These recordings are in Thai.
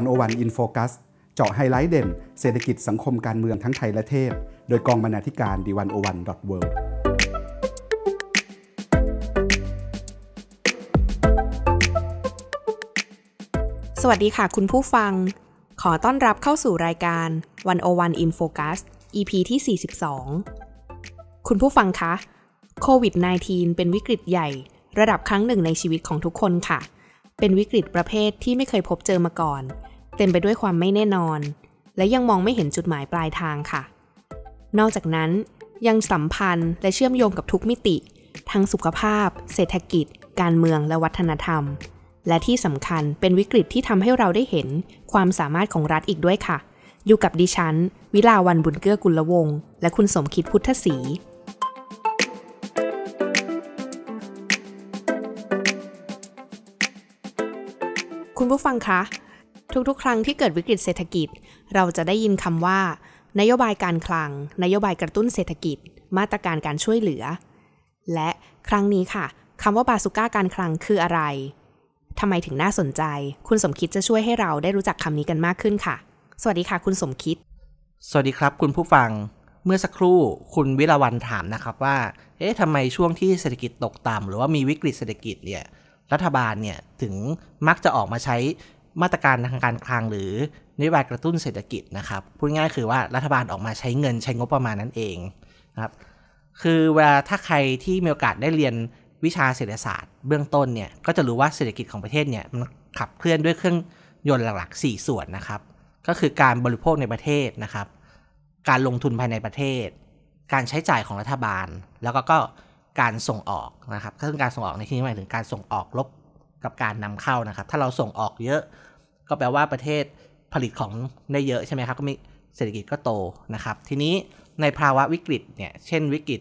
วันโอวันอินโฟคัสเจาะไฮไลท์เด่นเศรษฐกิจสังคมการเมืองทั้งไทยและเทศ โดยกองบรรณาธิการดีวันโอวันดอทเวิลดสวัสดีค่ะคุณผู้ฟัง ขอต้อนรับเข้าสู่รายการวันโอวันอินโฟคัส EP ที่ 42 คุณผู้ฟังคะโควิด -19 เป็นวิกฤตใหญ่ระดับครั้งหนึ่งในชีวิตของทุกคนค่ะเป็นวิกฤตประเภทที่ไม่เคยพบเจอมาก่อน เต็มไปด้วยความไม่แน่นอน และยังมองไม่เห็นจุดหมายปลายทางค่ะ นอกจากนั้น ยังสัมพันธ์และเชื่อมโยงกับทุกมิติ ทั้งสุขภาพ เศรษฐกิจ การเมืองและวัฒนธรรม และที่สำคัญเป็นวิกฤตที่ทำให้เราได้เห็นความสามารถของรัฐอีกด้วยค่ะ อยู่กับดิฉัน วิลาวันบุญเกื้อกุลวงและคุณสมคิดพุทธศรีคุณผู้ฟังคะ ทุกๆ ครั้งที่เกิดวิกฤตเศรษฐกิจ เราจะได้ยินคำว่านโยบายการคลัง นโยบายกระตุ้นเศรษฐกิจ มาตรการการช่วยเหลือ และครั้งนี้ค่ะคำว่าบาสุก้าการคลังคืออะไรทำไมถึงน่าสนใจ คุณสมคิดจะช่วยให้เราได้รู้จักคำนี้กันมากขึ้นค่ะ สวัสดีค่ะ คุณสมคิด สวัสดีครับคุณผู้ฟัง เมื่อสักครู่คุณวิลาวันถามนะครับว่า เอ๊ะทำไมช่วงที่เศรษฐกิจตกต่ำหรือว่ามีวิกฤตเศรษฐกิจเนี่ยรัฐบาลเนี่ยถึงมักจะออกมาใช้มาตรการทางการคลังหรือนโยบายกระตุ้นเศรษฐกิจนะครับ พูดง่ายคือว่ารัฐบาลออกมาใช้เงินใช้งบประมาณนั่นเองนะครับคือเวลาถ้าใครที่มีโอกาสได้เรียนวิชาเศรษฐศาสตร์เบื้องต้นเนี่ยก็จะรู้ว่าเศรษฐกิจของประเทศเนี่ยมันขับเคลื่อนด้วยเครื่องยนต์หลักๆ 4 ส่วนนะครับ ก็คือการบริโภคในประเทศนะครับ การลงทุนภายในประเทศ การใช้จ่ายของรัฐบาลแล้วก็การส่งออกนะครับซึ่งการส่งออกในที่นี้หมายถึงการส่งออกลบกับการนำเข้านะครับ ถ้าเราส่งออกเยอะ ก็แปลว่าประเทศผลิตของได้เยอะใช่ไหมครับ ก็มีเศรษฐกิจก็โตนะครับ ทีนี้ในภาวะวิกฤตเนี่ย เช่นวิกฤต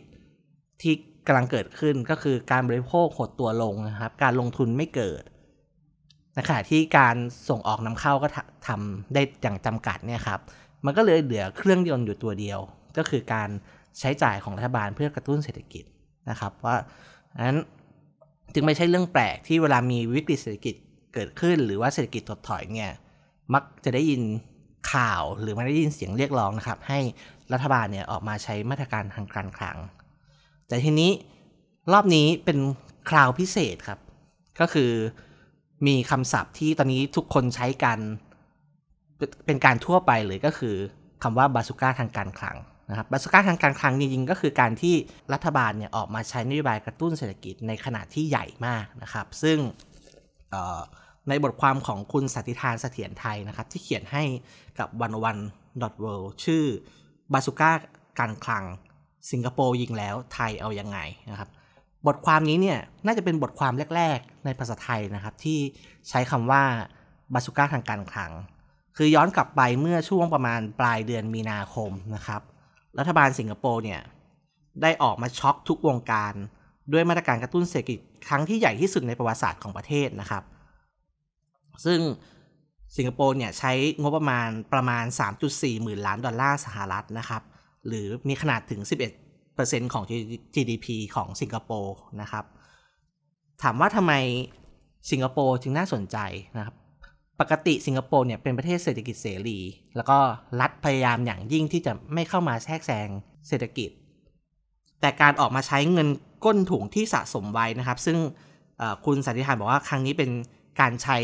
ที่กำลังเกิดขึ้นก็คือการบริโภคหดตัวลงนะครับ การลงทุนไม่เกิดนะคะที่การส่งออกนำเข้าก็ทำได้อย่างจำกัดเนี่ยครับ มันก็เลยเหลือเครื่องยนต์อยู่ตัวเดียว ก็คือการใช้จ่ายของรัฐบาลเพื่อกระตุ้นเศรษฐกิจนะครับว่านั้นจึงไม่ใช่เรื่องแปลกที่เวลามีวิกฤตเศรษฐกิจเกิดขึ้น หรือว่าเศรษฐกิจถดถอยเนี่ยมักจะได้ยินข่าวหรือไม่ได้ยินเสียงเรียกร้องนะครับให้รัฐบาลเนี่ยออกมาใช้มาตรการทางการคลัง แต่ทีนี้รอบนี้เป็นคราวพิเศษครับ ก็คือมีคำศัพท์ที่ตอนนี้ทุกคนใช้กันเป็นการทั่วไปเลยก็คือคำว่าบาสุก้าทางการคลังนะครับบัสก้าทางการคลังจริงๆก็คือการที่รัฐบาลเนี่ยออกมาใช้นโยบายกระตุ้นเศรษฐกิจในขนาดที่ใหญ่มากนะครับ ซึ่งในบทความของคุณสัติธานเสถียรไทยนะครับที่เขียนให้กับวันวันดอทเวชื่อบาสุก้าการคลัง สิงคโปร์ยิงแล้วไทยเอาอยัางไงนะครับ บทความนี้เนี่ยน่าจะเป็นบทความแรก ๆ ในภาษาไทยนะครับที่ใช้คำว่าบาสุก้าทางการคลัง คือย้อนกลับไปเมื่อช่วงประมาณปลายเดือนมีนาคมนะครับรัฐบาลสิงคโปร์เนี่ยได้ออกมาช็อกทุกวงการด้วยมาตรการกระตุ้นเศรษฐกิจครั้งที่ใหญ่ที่สุดในประวัติศาสตร์ของประเทศนะครับ ซึ่งสิงคโปร์เนี่ยใช้งบประมาณประมาณ 3.4หมื่นล้านดอลลาร์สหรัฐนะครับ หรือมีขนาดถึง 11%ของ GDP ของสิงคโปร์นะครับ ถามว่าทำไมสิงคโปร์จึงน่าสนใจนะครับปกติสิงคโปร์เนี่ยเป็นประเทศเศรษฐกิจเสรีแล้วก็รัฐพยายามอย่างยิ่งที่จะไม่เข้ามาแทรกแซงเศรษฐกิจ แต่การออกมาใช้เงินก้นถุงที่สะสมไว้นะครับ ซึ่งคุณสันติธานบอกว่าครั้งนี้เป็นการใช้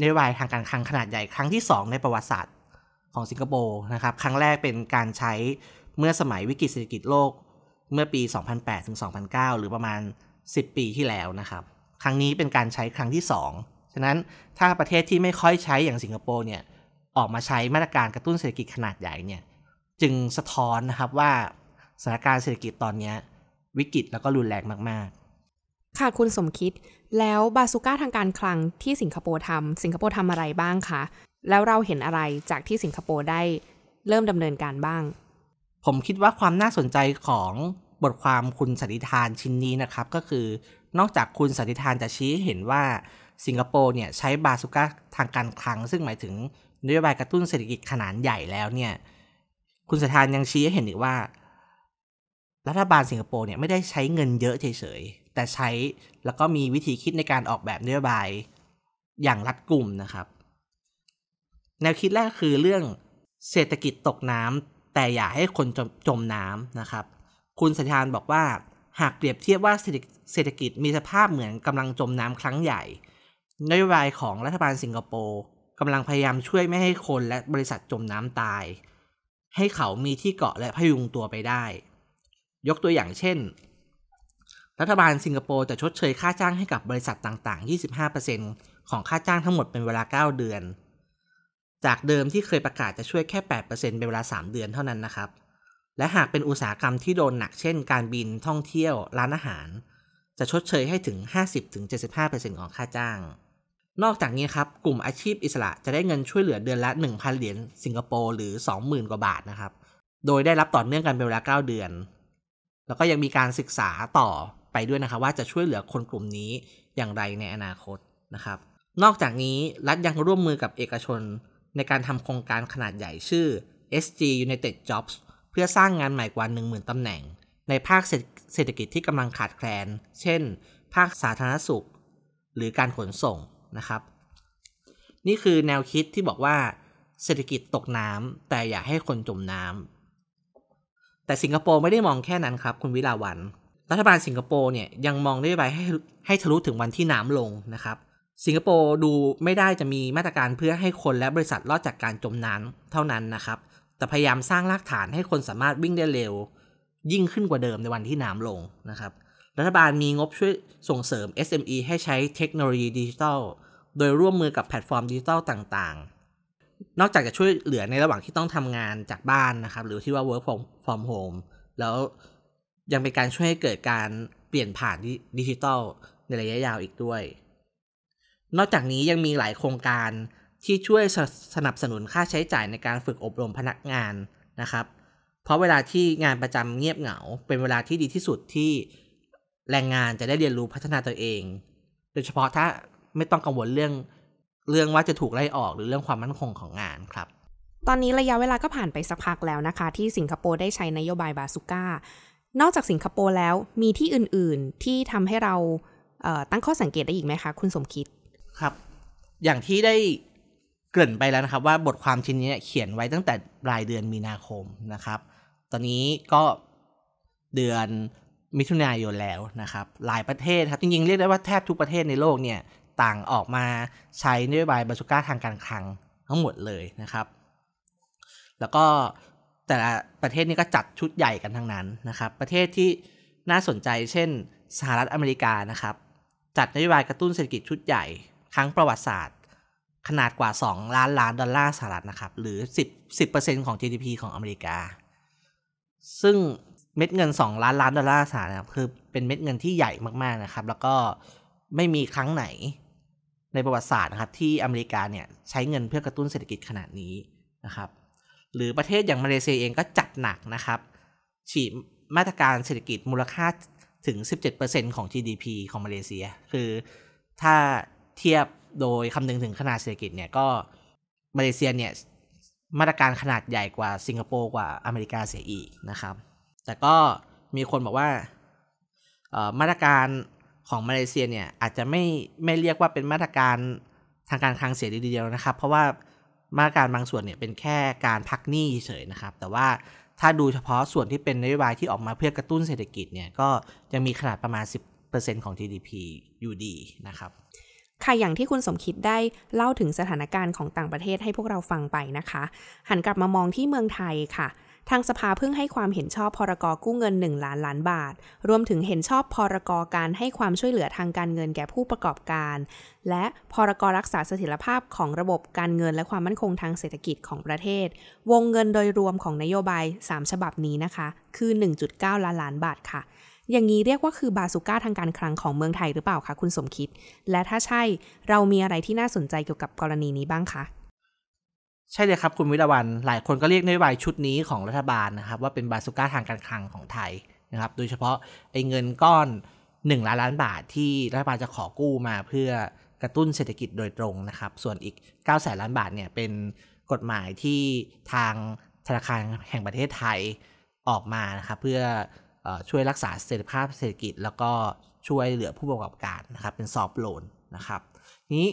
ในวายทางการคลังขนาดใหญ่ครั้งที่ 2 ในประวัติศาสตร์ของสิงคโปร์นะครับ ครั้งแรกเป็นการใช้เมื่อสมัยวิกฤตเศรษฐกิจโลกเมื่อปี 2008 2009 หรือประมาณ 10 ปีที่แล้วนะครับ ครั้งนี้เป็นการใช้ครั้งที่ 2ฉะนั้นถ้าประเทศที่ไม่ค่อยใช้อย่างสิงคโปร์เนี่ยออกมาใช้มาตรการกระตุ้นเศรษฐกิจขนาดใหญ่เนี่ย จึงสะท้อนนะครับว่าสถานการณ์เศรษฐกิจตอนนี้ วิกฤตแล้วก็รุนแรงมาก ๆ ค่ะคุณสมคิดแล้วบาซูก้าทางการคลังที่สิงคโปร์ทำสิงคโปร์ทำอะไรบ้างคะแล้วเราเห็นอะไรจากที่สิงคโปร์ได้เริ่มดำเนินการบ้าง ผมคิดว่าความน่าสนใจของบทความคุณสันติทานชิ้นนี้นะครับ ก็คือนอกจากคุณสันติทานจะชี้เห็นว่าสิงคโปร์เนี่ยใช้บาสุก้าทางการคลัง ซึ่งหมายถึงนโยบายกระตุ้นเศรษฐกิจขนาดใหญ่แล้วเนี่ยคุณสถานยังชี้ให้เห็นอีกว่า รัฐบาลสิงคโปร์เนี่ยไม่ได้ใช้เงินเยอะเฉยๆ แต่ใช้แล้วก็มีวิธีคิดในการออกแบบนโยบาย อย่างรัดกุมนะครับ แนวคิดแรกคือเรื่องเศรษฐกิจตกน้ำ แต่อย่าให้คนจมจมน้ำนะครับ คุณสัญชานบอกว่า หากเปรียบเทียบว่าเศรษฐกิจมีสภาพเหมือนกำลังจมน้ำครั้งใหญ่นโยบายของรัฐบาลสิงคโปร์กำลังพยายามช่วยไม่ให้คนและบริษัทจมน้ำตาย ให้เขามีที่เกาะและพยุงตัวไปได้ ยกตัวอย่างเช่น รัฐบาลสิงคโปร์จะชดเชยค่าจ้างให้กับบริษัทต่างๆ 25%ของค่าจ้างทั้งหมดเป็นเวลา9 เดือน จากเดิมที่เคยประกาศจะช่วยแค่ 8%เป็นเวลา 3 เดือนเท่านั้นนะครับและหากเป็นอุตสาหกรรมที่โดนหนักเช่น การบินท่องเที่ยว ร้านอาหารจะชดเชยให้ถึง 50-75%ของค่าจ้าง นอกจากนี้ครับ กลุ่มอาชีพอิสระ จะได้เงินช่วยเหลือเดือนละ 1,000 เหรียญสิงคโปร์หรือ 20,000 กว่าบาทนะครับ โดยได้รับต่อเนื่องกันเป็นเวลา 9 เดือน แล้วก็ยังมีการศึกษาต่อไปด้วยนะครับว่าจะช่วยเหลือคนกลุ่มนี้อย่างไรในอนาคตนะครับ นอกจากนี้รัฐยังร่วมมือกับเอกชน ในการทำโครงการขนาดใหญ่ชื่อ SG United Jobs เพื่อสร้างงานใหม่กว่า 10,000ตำแหน่งในภาคเศรษฐกิจที่กำลังขาดแคลน เช่น ภาคสาธารณสุข หรือการขนส่ง นะครับ นี่คือแนวคิดที่บอกว่า เศรษฐกิจตกน้ำแต่อย่าให้คนจมน้ำแต่สิงคโปร์ไม่ได้มองแค่นั้นครับคุณวิลาวันรัฐบาลสิงคโปร์เนี่ยยังมองได้ไปให้ให้ทะลุถึงวันที่น้ำลงนะครับ สิงคโปร์ดูไม่ได้จะมีมาตรการเพื่อให้คนและบริษัทรอดจากการจมน้ำเท่านั้นนะครับ แต่พยายามสร้างรากฐานให้คนสามารถวิ่งได้เร็วยิ่งขึ้นกว่าเดิมในวันที่น้ำลงนะครับ รัฐบาลมีงบช่วยส่งเสริม SME ให้ใช้เทคโนโลยีดิจิทัลโดยร่วมมือกับแพลตฟอร์มดิจิทัลต่าง ๆ นอกจากจะช่วยเหลือในระหว่างที่ต้องทำงานจากบ้านนะครับ หรือที่ว่า work from home แล้วยังเป็นการช่วยให้เกิดการเปลี่ยนผ่านดิจิทัลในระยะยาวอีกด้วย นอกจากนี้ยังมีหลายโครงการที่ช่วยสนับสนุนค่าใช้จ่ายในการฝึกอบรมพนักงานนะครับเพราะเวลาที่งานประจำเงียบเหงาเป็นเวลาที่ดีที่สุดที่แรงงานจะได้เรียนรู้พัฒนาตัวเองโดยเฉพาะถ้าไม่ต้องกังวลเรื่องเรื่องว่าจะถูกไล่ออกหรือเรื่องความมั่นคงของงานครับ ตอนนี้ระยะเวลาก็ผ่านไปสักพักแล้วนะคะ ที่สิงคโปร์ได้ใช้นโยบายบาสุก้า นอกจากสิงคโปร์แล้วมีที่อื่น ๆ ที่ทำให้เราเตั้งข้อสังเกตได้อีกไหมคะ คุณสมคิดครับ อย่างที่ได้เกริ่นไปแล้วนะครับ ว่าบทความชิ้นนี้เขียนไว้ตั้งแต่ปลายเดือนมีนาคมนะครับตอนนี้ก็เดือนมิถุนายนแล้วนะครับ หลายประเทศครับจริงๆเรียกได้ว่าแทบทุกประเทศในโลกเนี่ยต่างออกมาใช้นโยบายบาซูก้าทางการคลังทั้งหมดเลยนะครับ แล้วก็แต่ละประเทศนี้ก็จัดชุดใหญ่กันทั้งนั้นนะครับ ประเทศที่น่าสนใจเช่นสหรัฐอเมริกานะครับจัดนโยบายกระตุ้นเศรษฐกิจชุดใหญ่ ครั้งประวัติศาสตร์ ขนาดกว่า2ล้านล้านดอลลาร์สหรัฐนะครับหรือ10 10%ของ GDP ของอเมริกาซึ่งเม็ดเงิน 2 ล้านล้าน ดอลลาร์สหรัฐคือเป็นเม็ดเงินที่ใหญ่มาก ๆ นะครับ แล้วก็ไม่มีครั้งไหนในประวัติศาสตร์นะครับที่อเมริกาเนี่ยใช้เงินเพื่อกระตุ้นเศรษฐกิจขนาดนี้นะครับ หรือประเทศอย่างมาเลเซียเองก็จัดหนักนะครับ ฉีดมาตรการเศรษฐกิจมูลค่าถึง 17%ของ GDP ของมาเลเซีย คือถ้าเทียบโดยคำนึงถึงขนาดเศรษฐกิจเนี่ยก็มาเลเซียเนี่ยมาตรการขนาดใหญ่กว่าสิงคโปร์กว่าอเมริกาเสียอีกนะครับแต่ก็มีคนบอกว่ามาตรการของมาเลเซียเนี่ยอาจจะไม่ ไม่เรียกว่าเป็นมาตรการทางการคลังเสียดีเดียวนะครับ เพราะว่ามาตรการบางส่วนเนี่ยเป็นแค่การพักหนี้เฉยนะครับ แต่ว่าถ้าดูเฉพาะส่วนที่เป็นนโยบายที่ออกมาเพื่อกระตุ้นเศรษฐกิจเนี่ยก็ยังมีขนาดประมาณ 10%ของ GDP อยู่ดีนะครับค่ะอย่างที่คุณสมคิดได้เล่าถึงสถานการณ์ของต่างประเทศให้พวกเราฟังไปนะคะ หันกลับมามองที่เมืองไทยค่ะ ทางสภาเพิ่งให้ความเห็นชอบพรกกู้เงิน 1 ล้านล้านบาท รวมถึงเห็นชอบพรกการให้ความช่วยเหลือทางการเงินแก่ผู้ประกอบการ และพรกรักษาเสถียรภาพของระบบการเงินและความมั่นคงทางเศรษฐกิจของประเทศ วงเงินโดยรวมของนโยบาย 3 ฉบับนี้นะคะ คือ 1.9 ล้านล้านบาทค่ะอย่างนี้เรียกว่าคือบาสุก้าทางการคลังของเมืองไทย หรือเปล่าคะคุณสมคิด และถ้าใช่เรามีอะไรที่น่าสนใจเกี่ยวกับกรณีนี้บ้างคะ ใช่เลยครับ คุณวิรวันหลายคนก็เรียกนโยบายชุดนี้ของรัฐบาลนะครับ ว่าเป็นบาสุก้าทางการคลังของไทยนะครับ โดยเฉพาะไอ้เงินก้อน1ล้านล้านบาทที่รัฐบาลจะขอกู้มาเพื่อกระตุ้นเศรษฐกิจโดยตรงนะครับ ส่วนอีก9แสนล้านบาทเนี่ยเป็นกฎหมายที่ทางธนาคารแห่งประเทศไทยออกมานะครับเพื่อช่วยรักษาเสถียรภาพเศรษฐกิจแล้วก็ช่วยเหลือผู้ประกอบการนะครับเป็นซอฟโลนนะครับ นี้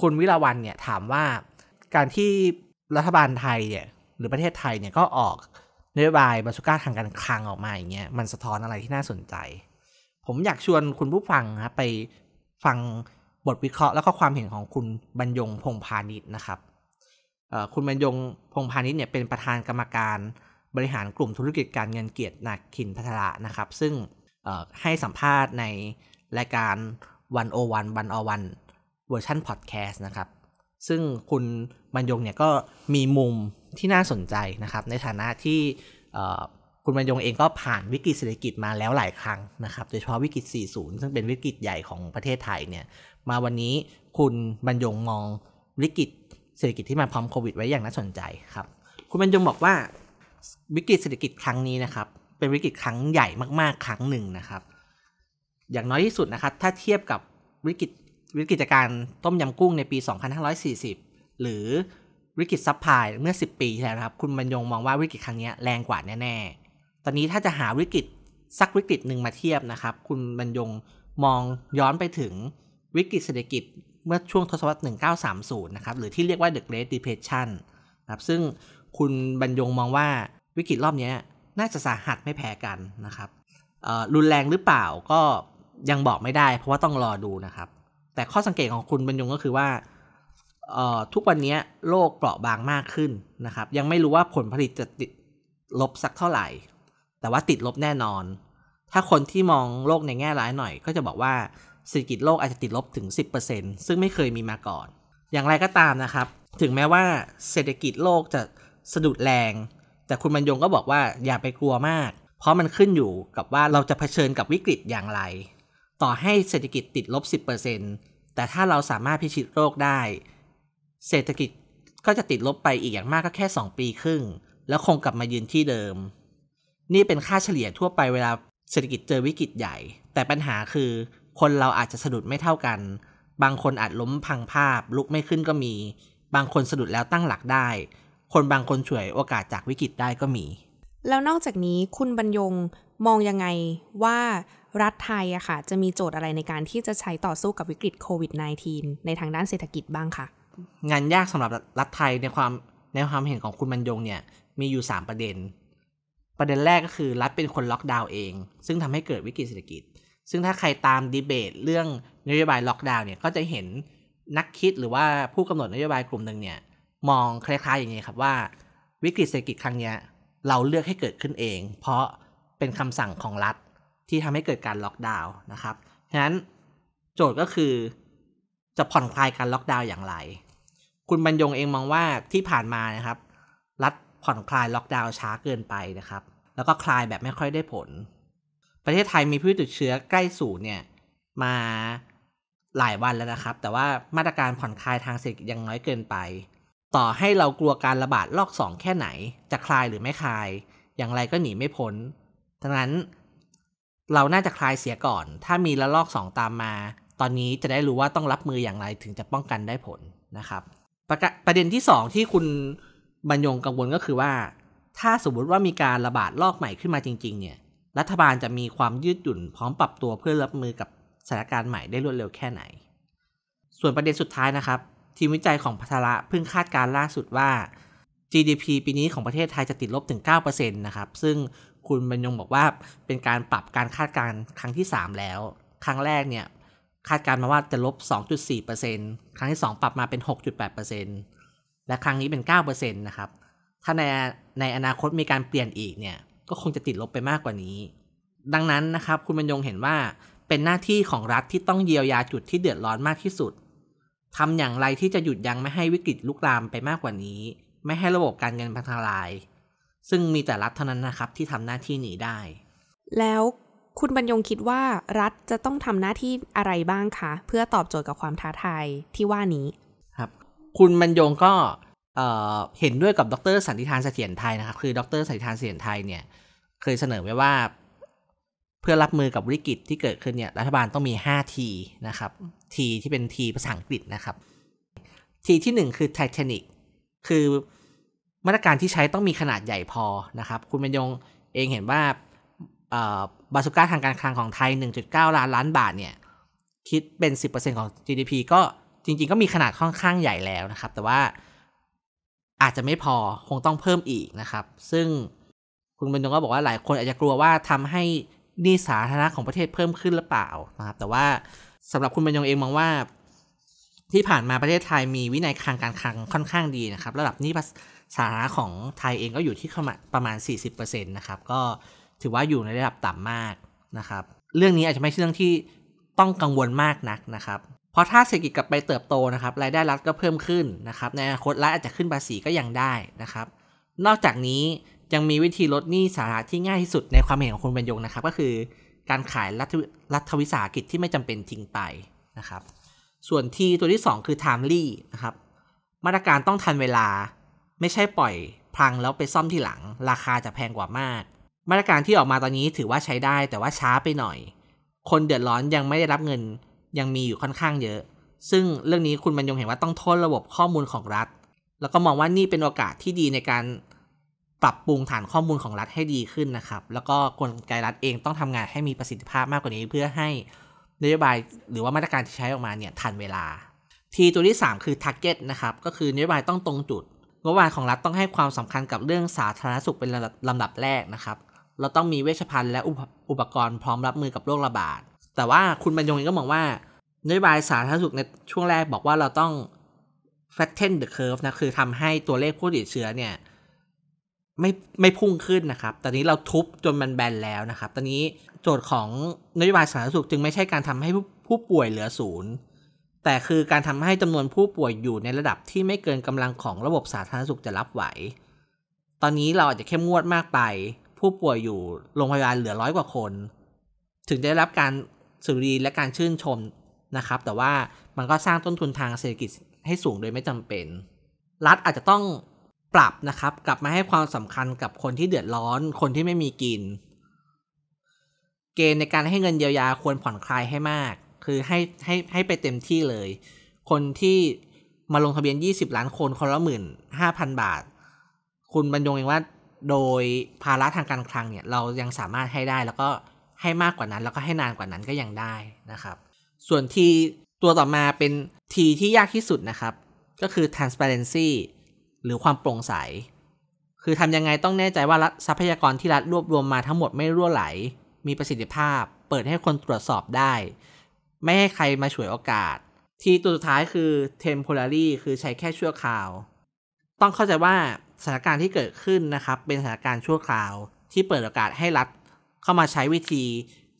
คุณวิลาวันเนี่ยถามว่าการที่รัฐบาลไทยเนี่ยหรือประเทศไทยเนี่ยก็ออกนโยบายบาสุก้าทางการคลังออกมาอย่างเงี้ยมันสะท้อนอะไรที่น่าสนใจ ผมอยากชวนคุณผู้ฟังนะไปฟังบทวิเคราะห์ แล้วก็ความเห็นของคุณบรรยงพงพาณิชย์นะครับคุณบรรยงพงพาณิชย์เนี่ยเป็นประธานกรรมการบริหารกลุ่มธุรกิจการเงินเกียรตินักขินพัทระนะครับ ซึ่งให้สัมภาษณ์ในรายการวันโอวันวันอวันเวอร์ชันพอดแคสต์นะครับซึ่งคุณบรรยงเนี่ยก็มีมุมที่น่าสนใจนะครับ ในฐานะที่คุณบรรยงเองก็ผ่านวิกฤตเศรษฐกิจมาแล้วหลายครั้งนะครับโดยเฉพาะวิกฤต 40 ซึ่งเป็นวิกฤตใหญ่ของประเทศไทยเนี่ยมาวันนี้คุณบรรยงมองวิกฤตเศรษฐกิจที่มาพร้อมโควิด ไว้อย่างน่าสนใจครับคุณบรรยงบอกว่าวิกฤตเศรษฐกิจครั้งนี้นะครับ เป็นวิกฤตครั้งใหญ่มากๆ ครั้งหนึ่งนะครับ อย่างน้อยที่สุดนะครับถ้าเทียบกับวิกฤตวิกฤตการ ต้มยำกุ้งในปี 2540 หรือวิกฤตซับพลายเมื่อ 10 ปีแล้วครับ คุณบรรยงมองว่าวิกฤตครั้งนี้แรงกว่าแน่ๆตอนนี้ถ้าจะหาวิกฤตสักวิกฤตหนึ่งมาเทียบนะครับคุณบรรยงมองย้อนไปถึงวิกฤตเศรษฐกิจเมื่อช่วงทศวรรษ1930นะครับหรือที่เรียกว่า The Great Depression นะครับซึ่งคุณบรรยงมองว่าวิกฤตรอบนี้น่าจะสาหัสไม่แพ้กันนะครับ รุนแรงหรือเปล่าก็ยังบอกไม่ได้เพราะว่าต้องรอดูนะครับ แต่ข้อสังเกตของคุณบรรยงก็คือว่า ทุกวันนี้โลกเปราะบางมากขึ้นนะครับ ยังไม่รู้ว่าผลผลิตจะติดลบสักเท่าไหร่ แต่ว่าติดลบแน่นอน ถ้าคนที่มองโลกในแง่ร้ายหน่อยก็จะบอกว่าเศรษฐกิจโลกอาจจะติดลบถึง 10%ซึ่งไม่เคยมีมาก่อน อย่างไรก็ตามนะครับ ถึงแม้ว่าเศรษฐกิจโลกจะสะดุดแรงแต่คุณบรรยงก็บอกว่าอย่าไปกลัวมาก เพราะมันขึ้นอยู่กับว่าเราจะเผชิญกับวิกฤตอย่างไร ต่อให้เศรษฐกิจติดลบ 10%แต่ถ้าเราสามารถพิชิตโรคได้ เศรษฐกิจก็จะติดลบไปอีกอย่างมากก็แค่ 2 ปีครึ่ง แล้วคงกลับมายืนที่เดิม นี่เป็นค่าเฉลี่ยทั่วไปเวลาเศรษฐกิจเจอวิกฤตใหญ่ แต่ปัญหาคือคนเราอาจจะสะดุดไม่เท่ากัน บางคนอาจล้มพังภาพลุกไม่ขึ้นก็มี บางคนสะดุดแล้วตั้งหลักได้คนบางคนฉวยโอกาสจากวิกฤตได้ก็มี แล้วนอกจากนี้คุณบรรยงมองยังไงว่ารัฐไทยอะค่ะจะมีโจทย์อะไรในการที่จะใช้ต่อสู้กับวิกฤตโควิด -19 ในทางด้านเศรษฐกิจบ้างคะงานยากสำหรับรัฐไทยในความในความเห็นของคุณบรรยงเนี่ยมีอยู่ 3 ประเด็น ประเด็นแรกก็คือรัฐเป็นคนล็อกดาวน์เอง ซึ่งทำให้เกิดวิกฤตเศรษฐกิจ ซึ่งถ้าใครตามดีเบตเรื่องนโยบายล็อกดาวน์เนี่ยก็จะเห็นนักคิดหรือว่าผู้กำหนดนโยบายกลุ่มหนึ่งเนี่ยมองคล้ายๆอย่างนี้ครับว่าวิกฤตเศรษฐกิจครั้งนี้เราเลือกให้เกิดขึ้นเอง เพราะเป็นคำสั่งของรัฐที่ทำให้เกิดการล็อกดาวน์นะครับ ฉะนั้นโจทย์ก็คือ จะผ่อนคลายการล็อกดาวน์อย่างไร คุณบรรยงเองมองว่าที่ผ่านมานะครับ รัฐผ่อนคลายล็อกดาวน์ช้าเกินไปนะครับ แล้วก็คลายแบบไม่ค่อยได้ผล ประเทศไทยมีผู้ติดเชื้อใกล้ศูนย์เนี่ยมาหลายวันแล้วนะครับ แต่ว่ามาตรการผ่อนคลายทางเศรษฐกิจยังน้อยเกินไปต่อให้เรากลัวการระบาดลอกสองแค่ไหน จะคลายหรือไม่คลาย อย่างไรก็หนีไม่พ้นดังนั้น เราน่าจะคลายเสียก่อน ถ้ามีระลอกสองตามมา ตอนนี้จะได้รู้ว่าต้องรับมืออย่างไรถึงจะป้องกันได้ผลนะครับ ประประเด็นที่สองที่คุณบรรยงกังวลก็คือว่า ถ้าสมมติว่ามีการระบาดลอกใหม่ขึ้นมาจริงๆเนี่ยรัฐบาลจะมีความยืดหยุ่นพร้อมปรับตัวเพื่อรับมือกับสถานการณ์ใหม่ได้รวดเร็วแค่ไหน ส่วนประเด็นสุดท้ายนะครับทีมวิจัยของพัทระเพิ่งคาดการล่าสุดว่า GDP ปีนี้ของประเทศไทยจะติดลบถึง 9%นะครับ ซึ่งคุณบรรยงบอกว่าเป็นการปรับการคาดการณ์ครั้งที่ 3 แล้ว ครั้งแรกเนี่ยคาดการมาว่าจะลบ 2.4%ครั้งที่ 2 ปรับมาเป็น 6.8%และครั้งนี้เป็น 9%นะครับถ้าในในอนาคตมีการเปลี่ยนอีกเนี่ยก็คงจะติดลบไปมากกว่านี้ ดังนั้นนะครับคุณบรรยงเห็นว่าเป็นหน้าที่ของรัฐที่ต้องเยียวยาจุดที่เดือดร้อนมากที่สุดทำอย่างไรที่จะหยุดยั้งไม่ให้วิกฤตลุกลามไปมากกว่านี้ ไม่ให้ระบบการเงินพังทลาย ซึ่งมีแต่รัฐเท่านั้นนะครับที่ทำหน้าที่นี้ได้ แล้วคุณบรรยงคิดว่ารัฐจะต้องทำหน้าที่อะไรบ้างคะ เพื่อตอบโจทย์กับความท้าทายที่ว่านี้ครับ คุณบรรยงก็เเห็นด้วยกับดรสันติทานเสถียรไทยนะครับคือ ดรสันติทานเสถียรไทยเนี่ยเคยเสนอไว้ว่าพื่อรับมือกับวิกฤตที่เกิดขึ้นเนี่ยรัฐบาลต้องมี 5T นะครับ T ที่เป็น T ภาษาอังกฤษนะครับ T ที่ 1 คือ Titanic คือมาตรการที่ใช้ต้องมีขนาดใหญ่พอนะครับ คุณบรรยงเองเห็นว่าบาสุก้าทางการคลังของไทย 1.9 ล้านล้านบาทเนี่ยคิดเป็น 10%ของ GDP ก็จริง ๆ ก็มีขนาดค่อนข้างใหญ่แล้วนะครับ แต่ว่าอาจจะไม่พอคงต้องเพิ่มอีกนะครับ ซึ่งคุณบรรยงก็บอกว่าหลายคนอาจจะกลัวว่าทำให้นี่สาธารณะของประเทศเพิ่มขึ้นหรือเปล่านะครับแต่ว่าสำหรับคุณบรรยงเองมองว่าที่ผ่านมาประเทศไทยมีวินัยคางการคลังค่อนข้างดีนะครับ ระดับนี้สาธารณะของไทยเองก็อยู่ที่ประมาณ 40%นะครับก็ถือว่าอยู่ในระดับต่ำมากนะครับ เรื่องนี้อาจจะไม่ใช่เรื่องที่ต้องกังวลมากนักนะครับเพราะถ้าเศรษฐกิจกลับไปเติบโตนะครับ รายได้รัฐก็เพิ่มขึ้นนะครับ ในอนาคตรัฐอาจจะขึ้นภาษีก็ยังได้นะครับ นอกจากนี้ยังมีวิธีลดหนี้สาธารณะที่ง่ายที่สุดในความเห็นของคุณบรรยงนะครับ ก็คือการขายรัฐรัฐวิสาหกิจที่ไม่จำเป็นทิ้งไปนะครับ ส่วนที่ตัวที่2คือ timely นะครับมาตรการต้องทันเวลาไม่ใช่ปล่อยพังแล้วไปซ่อมที่หลัง ราคาจะแพงกว่ามาก มาตรการที่ออกมาตอนนี้ถือว่าใช้ได้แต่ว่าช้าไปหน่อย คนเดือดร้อนยังไม่ได้รับเงิน ยังมีอยู่ค่อนข้างเยอะ ซึ่งเรื่องนี้คุณบรรยงเห็นว่าต้องโทษระบบข้อมูลของรัฐ แล้วก็มองว่านี่เป็นโอกาสที่ดีในการปรับปรุงฐานข้อมูลของรัฐให้ดีขึ้นนะครับ แล้วก็กลไกรัฐเองต้องทำงานให้มีประสิทธิภาพมากกว่านี้เพื่อให้นโยบายหรือว่ามาตรการที่ใช้ออกมาเนี่ยทันเวลา ทีตัวที่ 3 คือ target นะครับ ก็คือนโยบายต้องตรงจุดงบประมาณของรัฐต้องให้ความสำคัญกับเรื่องสาธารณสุขเป็นลำดับแรกนะครับเราต้องมีเวชภัณฑ์และอุปกรณ์พร้อมรับมือกับโรคระบาด แต่ว่าคุณบรรยงก็มองว่านโยบายสาธารณสุขในช่วงแรก บอกว่าเราต้อง flatten the curve นะคือทำให้ตัวเลขผู้ติดเชื้อเนี่ยไม่ไม่พุ่งขึ้นนะครับ ตอนนี้เราทุบจนมันแบนแล้วนะครับ ตอนนี้โจทย์ของนโยบายสาธารณสุขจึงไม่ใช่การทำให้ผู้ป่วยเหลือศูนย์ แต่คือการทำให้จำนวนผู้ป่วยอยู่ในระดับที่ไม่เกินกำลังของระบบสาธารณสุขจะรับไหว ตอนนี้เราอาจจะเข้มงวดมากไป ผู้ป่วยอยู่ โรงพยาบาลเหลือร้อยกว่าคน ถึงจะได้รับการสุรีและการชื่นชมนะครับ แต่ว่ามันก็สร้างต้นทุนทางเศรษฐกิจให้สูงโดยไม่จำเป็น รัฐอาจจะต้องปรับนะครับกลับมาให้ความสำคัญกับคนที่เดือดร้อนคนที่ไม่มีกิน เกณฑ์ในการให้เงินเยียวยาควรผ่อนคลายให้มาก คือให้ให้ให้ไปเต็มที่เลย คนที่มาลงทะเบียน 20 ล้านคนคนละหมื่นห้าพันบาท คุณบรรยงเองว่าโดยภาระทางการคลังเนี่ยเรายังสามารถให้ได้แล้วก็ให้มากกว่านั้น แล้วก็ให้นานกว่านั้นก็ยังได้นะครับ ส่วนทีตัวต่อมาเป็นทีที่ยากที่สุดนะครับก็คือ transparency หรือความโปร่งใส คือทำยังไงต้องแน่ใจว่าทรัพยากรที่รัฐรวบรวมมาทั้งหมดไม่รั่วไหล มีประสิทธิภาพ เปิดให้คนตรวจสอบได้ ไม่ให้ใครมาฉวยโอกาส ที่ตัวสุดท้ายคือ temporary คือใช้แค่ชั่วคราว ต้องเข้าใจว่าสถานการณ์ที่เกิดขึ้นนะครับ เป็นสถานการณ์ชั่วคราวที่เปิดโอกาสให้รัฐเข้ามาใช้วิธี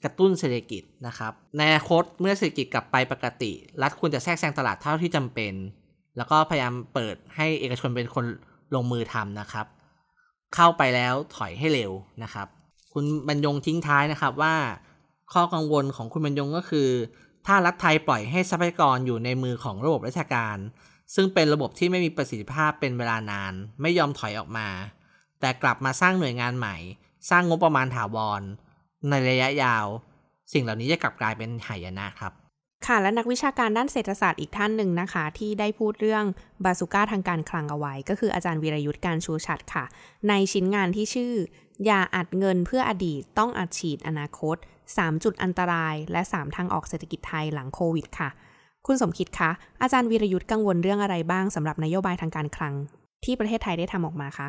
กระตุ้นเศรษฐกิจนะครับ ในอนาคตเมื่อเศรษฐกิจกลับไปปกติ รัฐควรจะแทรกแซงตลาดเท่าที่จำเป็นแล้วก็พยายามเปิดให้เอกชนเป็นคนลงมือทำนะครับ เข้าไปแล้วถอยให้เร็วนะครับ คุณบรรยงทิ้งท้ายนะครับว่า ข้อกังวลของคุณบรรยงก็คือ ถ้ารัฐไทยปล่อยให้ทรัพยากรอยู่ในมือของระบบราชการ ซึ่งเป็นระบบที่ไม่มีประสิทธิภาพเป็นเวลานาน ไม่ยอมถอยออกมา แต่กลับมาสร้างหน่วยงานใหม่ สร้างงบประมาณถาวร ในระยะยาว สิ่งเหล่านี้จะกลับกลายเป็นหายนะครับค่ะ และนักวิชาการด้านเศรษฐศาสตร์อีกท่านหนึ่งนะคะ ที่ได้พูดเรื่องบาสุก้าทางการคลังเอาไว้ก็คืออาจารย์วีรยุทธ์การชูชัดค่ะ ในชิ้นงานที่ชื่อ อย่าอัดเงินเพื่ออดีตต้องอัดฉีดอนาคต 3 จุดอันตราย และ 3 ทางออกเศรษฐกิจไทยหลังโควิดค่ะ คุณสมคิดคะอาจารย์วีรยุทธ์กังวลเรื่องอะไรบ้างสำหรับนโยบายทางการคลัง ที่ประเทศไทยได้ทำออกมาคะ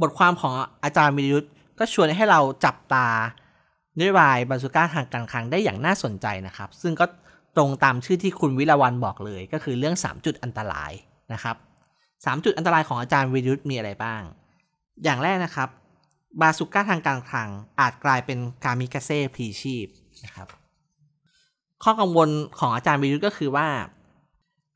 บทความของอาจารย์วีรยุทธ์ก็ชวนให้เราจับตานโยบายบาสุก้าทางการคลังได้อย่างน่าสนใจนะครับซึ่งก็ตรงตามชื่อที่คุณวิลาวันบอกเลย ก็คือเรื่อง 3 จุดอันตรายนะครับ3จุดอันตรายของอาจารย์วิรุธมีอะไรบ้าง อย่างแรกนะครับ บาสุก้าทางการคลังอาจกลายเป็นกามิกาเซ่พรีชีพนะครับข้อกังวลของอาจารย์วิรุธก็คือว่า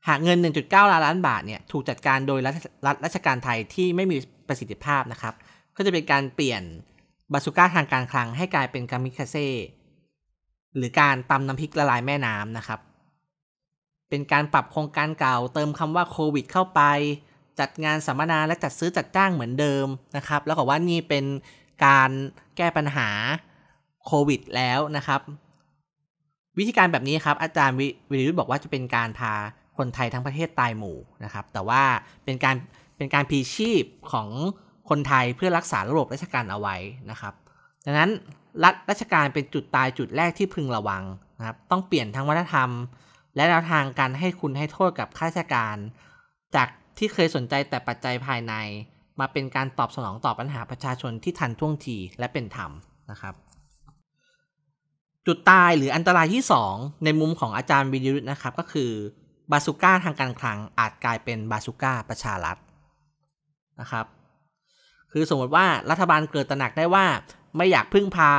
หากเงิน 1.9ล้านล้านบาทเนี่ยถูกจัดการโดยรัฐราชการไทยที่ไม่มีประสิทธิภาพนะครับ ก็จะเป็นการเปลี่ยนบาสุก้าทางการคลัง ให้กลายเป็นกามิกาเซ่หรือการตำน้ำพริกละลายแม่น้ำนะครับ เป็นการปรับโครงการเก่าเติมคำว่าโควิด เข้าไป จัดงานสัมมนาและจัดซื้อจัดจ้างเหมือนเดิมนะครับ แล้วก็ว่านี่เป็นการแก้ปัญหาโควิด แล้วนะครับ วิธีการแบบนี้ครับ อาจารย์วิริยุทธ์บอกว่าจะเป็นการพาคนไทยทั้งประเทศตายหมู่นะครับ แต่ว่าเป็นการเป็นการพีชีพของคนไทยเพื่อรักษาระบบราชการเอาไว้นะครับดังนั้นรัฐราชการเป็นจุดตายจุดแรกที่พึงระวังนะครับต้องเปลี่ยนทั้งวัฒนธรรม และแนวทางการให้คุณให้โทษกับข้าราชการ จากที่เคยสนใจแต่ปัจจัยภายใน มาเป็นการตอบสนองต่อปัญหาประชาชนที่ทันท่วงทีและเป็นธรรมนะครับ จุดตายหรืออันตรายที่ 2 ในมุมของอาจารย์วิรุทธนะครับก็คือ บาสุก้าทางการคลังอาจกลายเป็นบาสุก้าประชารัฐนะครับคือสมมติว่ารัฐบาลเกิดตระหนักได้ว่าไม่อยากพึ่งพา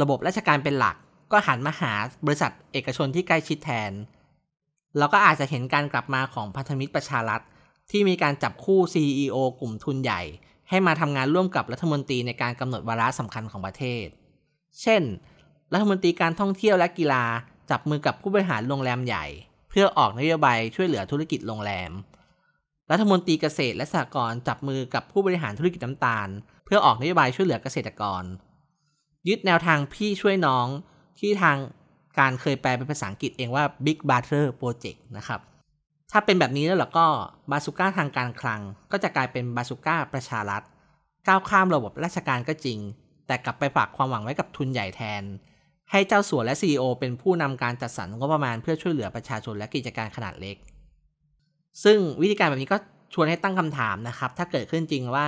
ระบบราชการเป็นหลัก ก็หันมาหาบริษัทเอกชนที่ใกล้ชิดแทน เราก็อาจจะเห็นการกลับมาของพันธมิตรประชารัฐที่มีการจับคู่ CEO กลุ่มทุนใหญ่ ให้มาทำงานร่วมกับรัฐมนตรีในการกำหนดวาระสำคัญของประเทศ เช่น รัฐมนตรีการท่องเที่ยวและกีฬาจับมือกับผู้บริหารโรงแรมใหญ่ เพื่อออกนโยบายช่วยเหลือธุรกิจโรงแรม รัฐมนตรีเกษตรและสหกรณ์จับมือกับผู้บริหารธุรกิจน้ำตาลเพื่อออกนโยบายช่วยเหลือเกษตรกรยึดแนวทางพี่ช่วยน้องที่ทางการเคยแปลเป็นภาษาอังกฤษเองว่า Big Brother Project นะครับ ถ้าเป็นแบบนี้แล้วเราก็บาสุก้าทางการคลัง ก็จะกลายเป็นบาสุก้าประชารัฐ ก้าวข้ามระบบราชการก็จริง แต่กลับไปฝากความหวังไว้กับทุนใหญ่แทน ให้เจ้าสัวและ CEO เป็นผู้นำการจัดสรรงบประมาณเพื่อช่วยเหลือประชาชนและกิจการขนาดเล็ก ซึ่งวิธีการแบบนี้ก็ชวนให้ตั้งคำถามนะครับถ้าเกิดขึ้นจริงว่า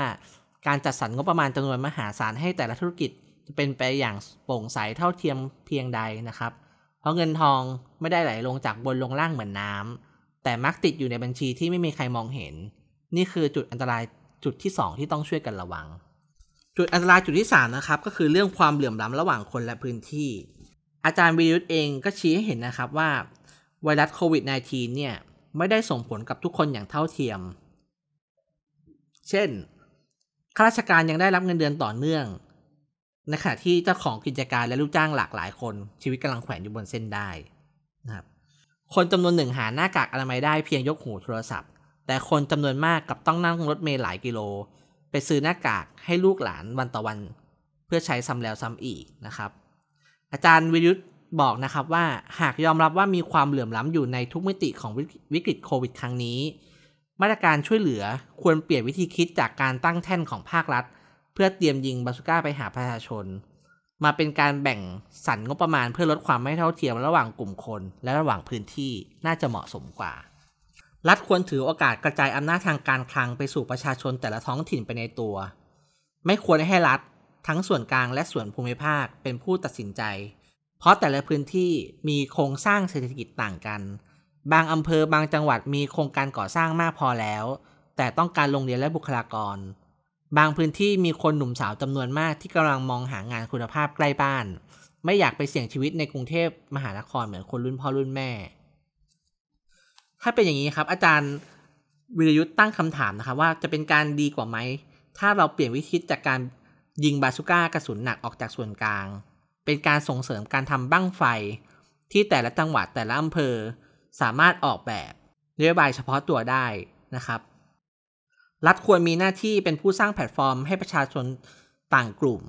การจัดสรรงบประมาณจำนวนมหาศาลให้แต่ละธุรกิจเป็นไปอย่างโปร่งใสเท่าเทียมเพียงใดนะครับ เพราะเงินทองไม่ได้ไหล ลงจากบนลงล่างเหมือนน้ำแต่มักติดอยู่ในบัญชีที่ไม่มีใครมองเห็น นี่คือจุดอันตรายจุดที่ 2 ที่ต้องช่วยกันระวัง จุดอันตรายจุดที่3นะครับก็คือเรื่องความเหลื่อมล้าระหว่างคนและพื้นที่ อาจารย์วิรุธเองก็ชี้ให้เห็นนะครับว่าไวรัสโควิด -19 เนี่ยไม่ได้ส่งผลกับทุกคนอย่างเท่าเทียม เช่นข้าราชการยังได้รับเงินเดือนต่อเนื่องนะคะที่เจ้าของกิจการและลูกจ้างหลากหลายคน ชีวิตกำลังแขวนอยู่บนเส้นได้นะครับคนจำนวนหนึ่งหาหน้ากากอนามัยได้เพียงยกหูโทรศัพท์ แต่คนจำนวนมากกับต้องนั่งรถเมล์หลายกิโล ไปซื้อหน้ากากให้ลูกหลานวันต่อวัน เพื่อใช้ซ้ำแล้วซ้ำอีกนะครับอาจารย์ วิรุธบอกนะครับว่าหากยอมรับว่ามีความเหลื่อมล้ำอยู่ในทุกมิติของวิกฤตโควิดครั้งนี้ มาตรการช่วยเหลือควรเปลี่ยนวิธีคิดจากการตั้งแท่นของภาครัฐพื่อเตรียมยิงบาสุก้าไปหาประชาชน มาเป็นการแบ่งสรรงบประมาณเพื่อลดความไม่เท่าเทียมระหว่างกลุ่มคน และระหว่างพื้นที่น่าจะเหมาะสมกว่า รัฐควรถือโอกาสกระจายอำนาจทางการคลังไปสู่ประชาชนแต่ละท้องถิ่นไปในตัว ไม่ควรให้รัฐทั้งส่วนกลางและส่วนภูมิภาคเป็นผู้ตัดสินใจ เพราะแต่ละพื้นที่มีโครงสร้างเศรษฐกิจต่างกัน บางอำเภอบางจังหวัดมีโครงการก่อสร้างมากพอแล้ว แต่ต้องการโรงเรียนและบุคลากรบางพื้นที่มีคนหนุ่มสาวจำนวนมากที่กำลังมองหางานคุณภาพใกล้บ้าน ไม่อยากไปเสี่ยงชีวิตในกรุงเทพมหานครเหมือนคนรุ่นพ่อรุ่นแม่ ถ้าเป็นอย่างนี้ครับ อาจารย์วิรยุทธ์ตั้งคำถามนะครับว่าจะเป็นการดีกว่าไหมถ้าเราเปลี่ยนวิธีจากการยิงบาสุก้ากระสุนหนักออกจากส่วนกลาง เป็นการส่งเสริมการทำบั้งไฟที่แต่ละจังหวัดแต่ละอำเภอสามารถออกแบบนโยบายเฉพาะตัวได้นะครับรัฐควรมีหน้าที่เป็นผู้สร้างแพลตฟอร์มให้ประชาชนต่างกลุ่ม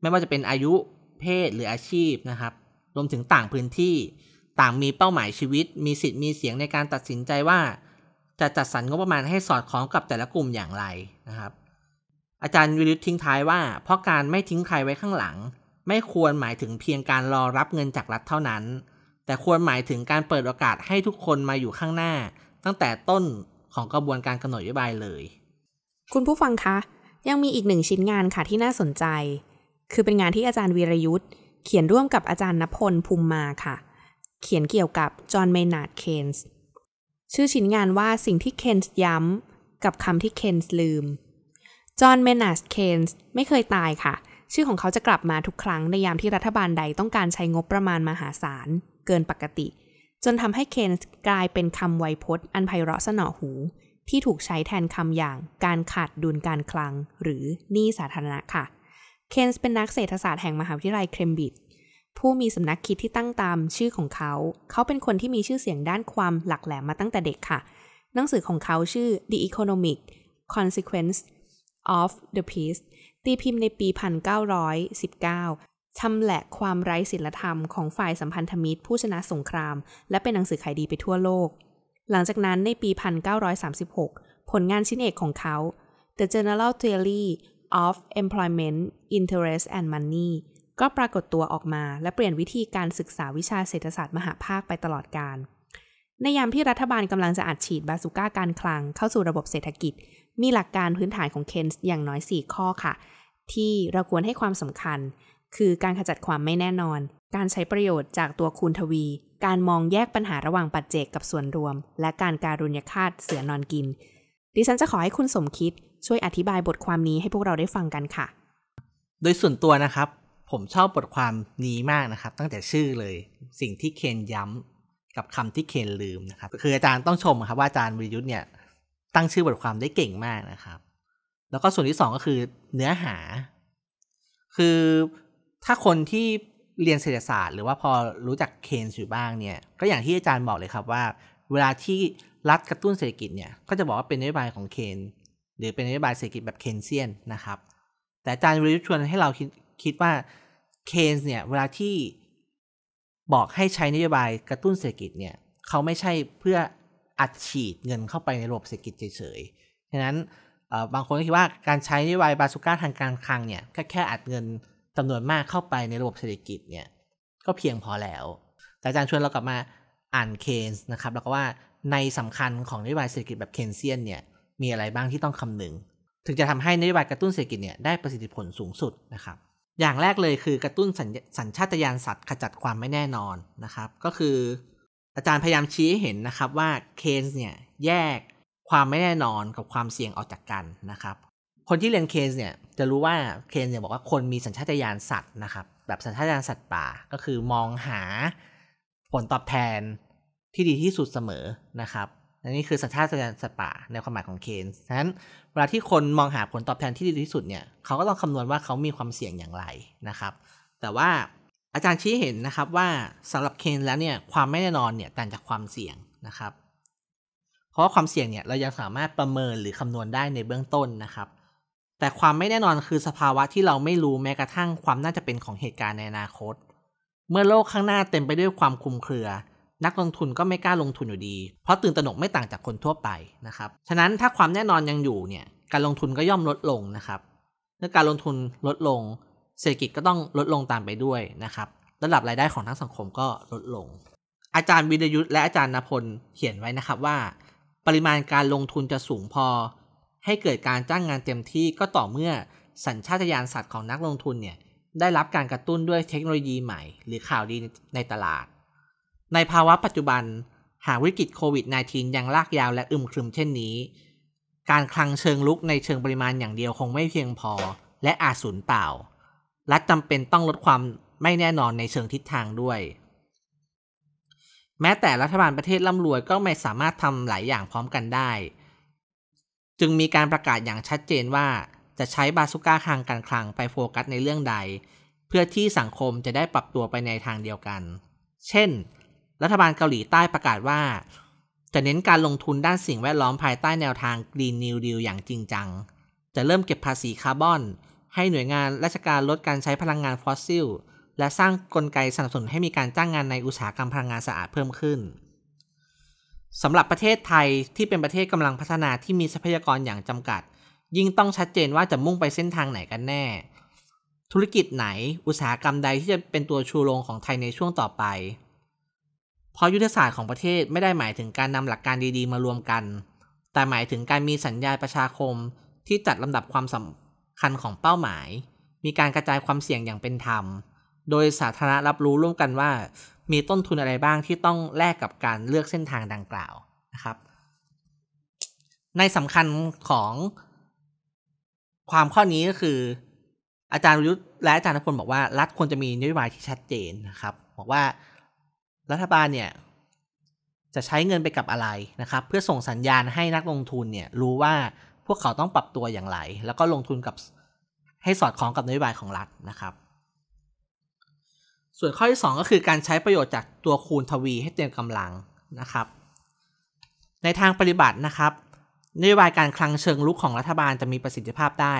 ไม่ว่าจะเป็นอายุเพศหรืออาชีพนะครับ รวมถึงต่างพื้นที่ ต่างมีเป้าหมายชีวิต มีสิทธิ์มีเสียงในการตัดสินใจว่า จะจัดสรรงบประมาณให้สอดคล้องกับแต่ละกลุ่มอย่างไรนะครับ อาจารย์วิริธทิ้งท้ายว่าเพราะการไม่ทิ้งใครไว้ข้างหลัง ไม่ควรหมายถึงเพียงการรอรับเงินจากรัฐเท่านั้น แต่ควรหมายถึงการเปิดโอกาสให้ทุกคนมาอยู่ข้างหน้า ตั้งแต่ต้นของกระบวนการกำหนดนโยบายเลย คุณผู้ฟังคะ ยังมีอีกหนึ่งชิ้นงานค่ะที่น่าสนใจ คือเป็นงานที่อาจารย์วีรยุทธ์ เขียนร่วมกับอาจารย์นพลภูมิมาค่ะ เขียนเกี่ยวกับจอห์นเมนาร์ดเคนส์ชื่อชิ้นงานว่าสิ่งที่เคนส์ย้ำกับคำที่เคนส์ลืมจอห์นเมนาร์ดเคนส์ไม่เคยตายค่ะ ชื่อของเขาจะกลับมาทุกครั้งในยามที่รัฐบาลใดต้องการใช้งบประมาณมหาศาลเกินปกติเจนทำให้เคนกลายเป็นคำไวยพจน์ อันไพเราะสนอหู ที่ถูกใช้แทนคำอย่างการขาดดุลการคลัง หรือหนี้สาธารณะค่ะเคนส์เป็นนักเศรษฐศาสตร์แห่งมหาวิทยาลัยเคมบริดจ์ผู้มีสำนักคิดที่ตั้งตามชื่อของเขา เขาเป็นคนที่มีชื่อเสียงด้านความหลักแหลมมาตั้งแต่เด็กค่ะ หนังสือของเขาชื่อ The Economic Consequence of the Peace ตีพิมพ์ในปี 1919ชำแหละความไร้ศีลธรรมของฝ่ายสัมพันธมิตรผู้ชนะสงคราม และเป็นหนังสือขายดีไปทั่วโลก หลังจากนั้นในปี 1936 ผลงานชิ้นเอกของเขา The General Theory of Employment Interest and Money ก็ปรากฏตัวออกมาและเปลี่ยนวิธีการศึกษาวิชาเศรษฐศาสตร์มหาภาคไปตลอดการในยามที่รัฐบาลกำลังจะอัดฉีดบาซูก้าการคลังเข้าสู่ระบบเศรษฐกิจ มีหลักการพื้นฐานของเคนส์อย่างน้อย 4 ข้อค่ะ ที่เราควรให้ความสำคัญคือการขจัดความไม่แน่นอน การใช้ประโยชน์จากตัวคูณทวี การมองแยกปัญหาระหว่างปัจเจกกับส่วนรวม และการการุญยฆาตเสือนอนกิน ดิฉันจะขอให้คุณสมคิดช่วยอธิบายบทความนี้ให้พวกเราได้ฟังกันค่ะ โดยส่วนตัวนะครับ ผมชอบบทความนี้มากนะครับ ตั้งแต่ชื่อเลย สิ่งที่เคนย้ำ กับคำที่เคนลืมนะครับคืออาจารย์ต้องชมครับว่าอาจารย์วิยุทธ์เนี่ยตั้งชื่อบทความได้เก่งมากนะครับ แล้วก็ส่วนที่สองก็คือเนื้อหา คือถ้าคนที่เรียนเศรษฐศาสตร์หรือว่าพอรู้จักเคนส์อยู่บ้างเนี่ย ก็อย่างที่อาจารย์บอกเลยครับว่า เวลาที่รัฐกระตุ้นเศรษฐกิจเนี่ยก็จะบอกว่าเป็นนโยบายของเคนหรือเป็นนโยบายเศรษฐกิจแบบเคนเซียนนะครับ แต่อาจารย์วิรุชวนให้เราคิดคดว่าเคนส์เนี่ยเวลาที่บอกให้ใช้นโยบายกระตุ้นเศรษฐกิจเนี่ย เขาไม่ใช่เพื่ออัดฉีดเงินเข้าไปในระบบเศรษฐกิจเฉยๆ ฉะนั้นบางคนก็คิดว่าการใช้นโยบายบาสุก้าทางการคลังเนี่ยแค่แค่อัดเงินจำนวนมากเข้าไปในระบบเศรษฐกิจเนี่ยก็เพียงพอแล้ว แต่อาจารย์ชวนเรากลับมาอ่านเคนส์นะครับแล้วก็ว่าในสำคัญของนโยบายเศรษฐกิจแบบเคนเซียนเนี่ยมีอะไรบ้างที่ต้องคำนึง ถึงจะทำให้นโยบายกระตุ้นเศรษฐกิจเนี่ยได้ประสิทธิผลสูงสุดนะครับ อย่างแรกเลยคือกระตุ้นสัญชาตญาณสัตว์ขจัดความไม่แน่นอนนะครับ ก็คืออาจารย์พยายามชี้ให้เห็นนะครับว่าเคนส์เนี่ยแยกความไม่แน่นอนกับความเสี่ยงออกจากกันนะครับคนที่เรียนเคนส์เนี่ยจะรู้ว่าเคนส์เนี่ยบอกว่าคนมีสัญชาตญาณสัตว์นะครับแบบสัญชาตญาณสัตว์ป่า ก็คือมองหาผลตอบแทนที่ดีที่สุดเสมอนะครับอันนี้คือสัญชาตญาณสัตว์ป่าในความหมายของเคนส์ฉะนั้นเวลาที่คนมองหาผลตอบแทนที่ดีที่สุดเนี่ยเขาก็ต้องคำนวณว่าเขามีความเสี่ยงอย่างไรนะครับ แต่ว่าอาจารย์ชี้เห็นนะครับว่าสำหรับเคนแล้วเนี่ยความไม่แน่นอนเนี่ยต่างจากความเสี่ยงนะครับเพราะความเสี่ยงเนี่ยเรายังสามารถประเมินหรือคำนวณได้ในเบื้องต้นนะครับแต่ความไม่แน่นอนคือสภาวะที่เราไม่รู้แม้กระทั่งความน่าจะเป็นของเหตุการณ์ในอนาคต เมื่อโลกข้างหน้าเต็มไปด้วยความคุมเครือ นักลงทุนก็ไม่กล้าลงทุนอยู่ดี เพราะตื่นตระหนกไม่ต่างจากคนทั่วไปนะครับ ฉะนั้นถ้าความแน่นอนยังอยู่เนี่ย การลงทุนก็ย่อมลดลงนะครับ เมื่อการลงทุนลดลง เศรษฐกิจก็ต้องลดลงตามไปด้วยนะครับ ระดับรายได้ของทั้งสังคมก็ลดลง อาจารย์วิรยุทธ์และอาจารย์นพลเขียนไว้นะครับว่า ปริมาณการลงทุนจะสูงพอให้เกิดการจ้างงานเต็มที่ก็ต่อเมื่อสัญชาตญาณสัตว์ของนักลงทุนเนี่ยได้รับการกระตุ้นด้วยเทคโนโลยีใหม่หรือข่าวดีในตลาด ในภาวะปัจจุบัน หากวิกฤตโควิด -19 ยังลากยาวและอึมครึมเช่นนี้ การคลังเชิงลุกในเชิงปริมาณอย่างเดียวคงไม่เพียงพอและอาจสูญเปล่ารัฐจำเป็นต้องลดความไม่แน่นอนในเชิงทิศทางด้วย แม้แต่รัฐบาลประเทศร่ำรวยก็ไม่สามารถทำหลายอย่างพร้อมกันได้จึงมีการประกาศอย่างชัดเจนว่า จะใช้บาสุก้าคางการคลังไปโฟกัสในเรื่องใด เพื่อที่สังคมจะได้ปรับตัวไปในทางเดียวกัน เช่น รัฐบาลเกาหลีใต้ประกาศว่า จะเน้นการลงทุนด้านสิ่งแวดล้อมภายใต้แนวทาง Green New Deal อย่างจริงจัง จะเริ่มเก็บภาษีคาร์บอน ให้หน่วยงานราชการลดการใช้พลังงานฟอสซิล และสร้างกลไกสนับสนุนให้มีการจ้างงานในอุตสาหกรรมพลังงานสะอาดเพิ่มขึ้นสำหรับประเทศไทยที่เป็นประเทศกำลังพัฒนาที่มีทรัพยากรอย่างจำกัด ยิ่งต้องชัดเจนว่าจะมุ่งไปเส้นทางไหนกันแน่ ธุรกิจไหน อุตสาหกรรมใดที่จะเป็นตัวชูโรงของไทยในช่วงต่อไป เพราะยุทธศาสตร์ของประเทศไม่ได้หมายถึงการนำหลักการดีๆมารวมกัน แต่หมายถึงการมีสัญญาประชาคมที่จัดลำดับความสำคัญของเป้าหมาย มีการกระจายความเสี่ยงอย่างเป็นธรรม โดยสาธารณรับรู้ร่วมกันว่ามีต้นทุนอะไรบ้างที่ต้องแลกกับการเลือกเส้นทางดังกล่าวนะครับ ในสำคัญของความข้อนี้ก็คือ อาจารย์ยุทธและอาจารย์นพลบอกว่ารัฐควรจะมีนโยบายที่ชัดเจนนะครับ บอกว่ารัฐบาลเนี่ย จะใช้เงินไปกับอะไรนะครับ เพื่อส่งสัญญาณให้นักลงทุนเนี่ยรู้ว่าพวกเขาต้องปรับตัวอย่างไร แล้วก็ลงทุนกับ ให้สอดคล้องกับนโยบายของรัฐนะครับส่วนข้อที่ 2 ก็คือการใช้ประโยชน์จากตัวคูณทวีให้เต็มกำลังนะครับ ในทางปฏิบัตินะครับนโยบายการคลังเชิงลุกของรัฐบาลจะมีประสิทธิภาพได้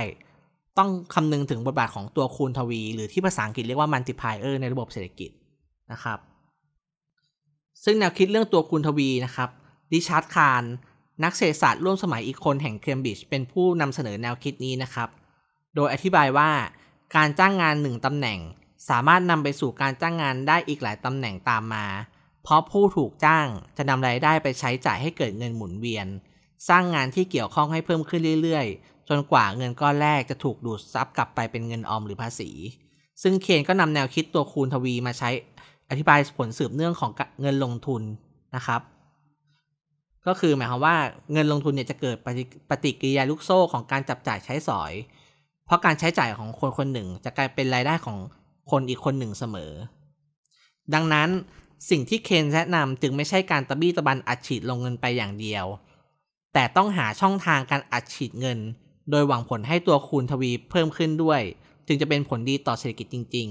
ต้องคำนึงถึงบทบาทของตัวคูณทวีหรือที่ภาษาอังกฤษเรียกว่ามัลติพายเออร์ในระบบเศรษฐกิจนะครับซึ่งแนวคิดเรื่องตัวคูณทวีนะครับดิชาร์ดคารนักเศรษฐศาสตร์ร่วมสมัยอีกคนแห่งเคมบริดจ์เป็นผู้นำเสนอแนวคิดนี้นะครับโดยอธิบายว่า การจ้างงานหนึ่งตำแหน่งสามารถนำไปสู่การจ้างงานได้อีกหลายตำแหน่งตามมา เพราะผู้ถูกจ้างจะนำรายได้ไปใช้จ่ายให้เกิดเงินหมุนเวียน สร้างงานที่เกี่ยวข้องให้เพิ่มขึ้นเรื่อยๆ จนกว่าเงินก้อนแรกจะถูกดูดซับกลับไปเป็นเงินออมหรือภาษี ซึ่งเคนก็นำแนวคิดตัวคูณทวีมาใช้อธิบายผลสืบเนื่องของเงินลงทุนนะครับ ก็คือหมายความว่าเงินลงทุนเนี่ยจะเกิดปฏิกิริยาลูกโซ่ของการจับจ่ายใช้สอย เพราะการใช้จ่ายของคนคนหนึ่งจะกลายเป็นรายได้ของคนอีกคนหนึ่งเสมอ ดังนั้นสิ่งที่เคนแนะนำจึงไม่ใช่การตะบี้ตะบันอัดฉีดลงเงินไปอย่างเดียว แต่ต้องหาช่องทางการอัดฉีดเงิน โดยหวังผลให้ตัวคูณทวีเพิ่มขึ้นด้วย จึงจะเป็นผลดีต่อเศรษฐกิจจริง